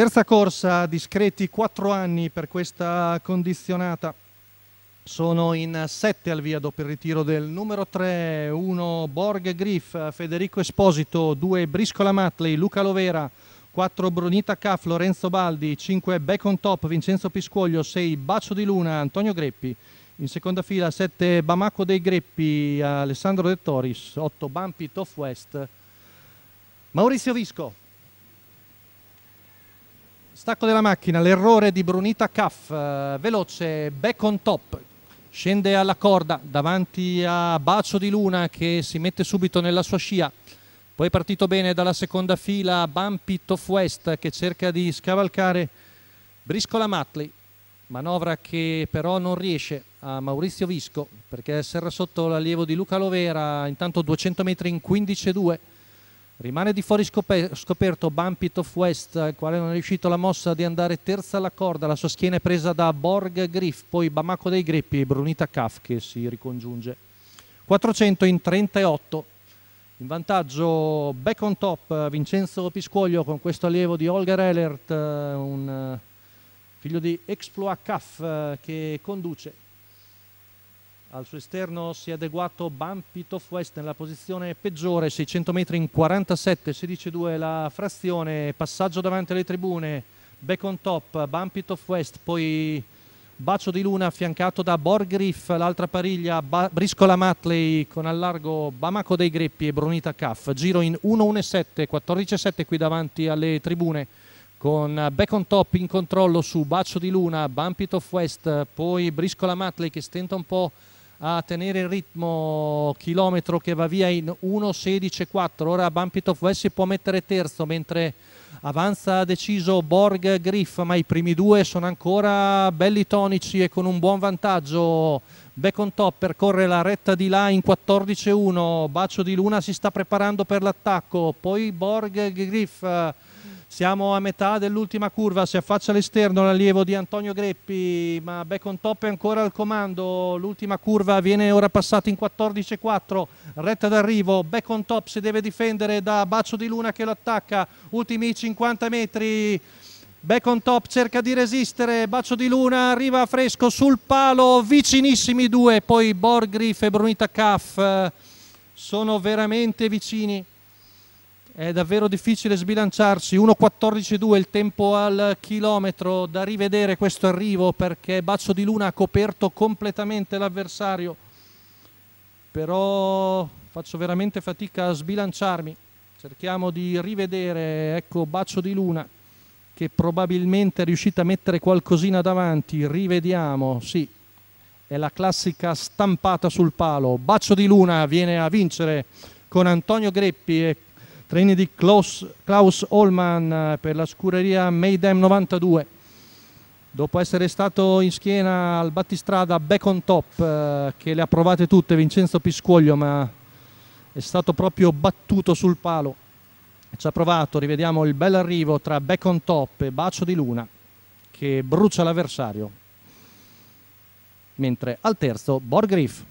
Terza corsa, discreti quattro anni per questa condizionata. Sono in sette al via dopo il ritiro del numero 3, 1 Borg Griff, Federico Esposito, 2 Briscola Matley, Luca Lovera, 4 Brunita Caff, Lorenzo Baldi, 5 Bacon Top, Vincenzo Piscuoglio, 6 Bacio di Luna, Antonio Greppi. In seconda fila 7 Bamacco dei Greppi, Alessandro De Toris, 8 Bumpy Top West, Maurizio Visco. Stacco della macchina, l'errore di Brunita Caff, eh, veloce, back on top, scende alla corda davanti a Bacio di Luna che si mette subito nella sua scia. Poi è partito bene dalla seconda fila Bumpy Toff West che cerca di scavalcare Briscola Matley, manovra che però non riesce a Maurizio Visco perché serra sotto l'allievo di Luca Lovera, intanto 200 metri in 15-2. Rimane di fuori scoperto Bumpit of West, il quale non è riuscito la mossa di andare terza alla corda. La sua schiena è presa da Borg Griff, poi Bamako dei Greppi e Brunita Kaf che si ricongiunge. 400 in 38. In vantaggio back on top Vincenzo Piscuoglio con questo allievo di Olga Ehlert, eh, un eh, figlio di Exploit Kaf eh, che conduce al suo esterno si è adeguato Bumpit of West nella posizione peggiore, 600 metri in 47, 16-2 la frazione, passaggio davanti alle tribune, back on top, Bumpit of West, poi Bacio di Luna affiancato da Borgriff, l'altra pariglia ba Briscola Matley con allargo Bamako dei Greppi e Brunita Caff, giro in 1-1-7, 14-7 qui davanti alle tribune con back on top in controllo su Bacio di Luna, Bumpit of West, poi Briscola Matley che stenta un po' a tenere il ritmo chilometro che va via in 1.16.4 ora Bampitov West si può mettere terzo mentre avanza deciso Borg Griff ma i primi due sono ancora belli tonici e con un buon vantaggio back on top percorre la retta di là in 14.1 Bacio di Luna si sta preparando per l'attacco poi Borg Griff siamo a metà dell'ultima curva, si affaccia all'esterno l'allievo di Antonio Greppi, ma back on top è ancora al comando. L'ultima curva viene ora passata in 14-4, retta d'arrivo. Back on top si deve difendere da Bacio di Luna che lo attacca. Ultimi 50 metri. Back on top cerca di resistere, Bacio di Luna arriva fresco sul palo, vicinissimi due, poi Borgri e Brunita Kaff sono veramente vicini. È davvero difficile sbilanciarsi, 1.14.2 il tempo al chilometro, da rivedere questo arrivo perché Bacio di Luna ha coperto completamente l'avversario, però faccio veramente fatica a sbilanciarmi, cerchiamo di rivedere, ecco Bacio di Luna che probabilmente è riuscita a mettere qualcosina davanti, rivediamo, sì, è la classica stampata sul palo, Bacio di Luna viene a vincere con Antonio Greppi e treni di Klaus, Klaus Holman eh, per la scureria Maydem 92. Dopo essere stato in schiena al battistrada back on top, eh, che le ha provate tutte Vincenzo Piscuoglio, ma è stato proprio battuto sul palo. Ci ha provato, rivediamo il bel arrivo tra back on top e bacio di luna, che brucia l'avversario. Mentre al terzo Borgriff.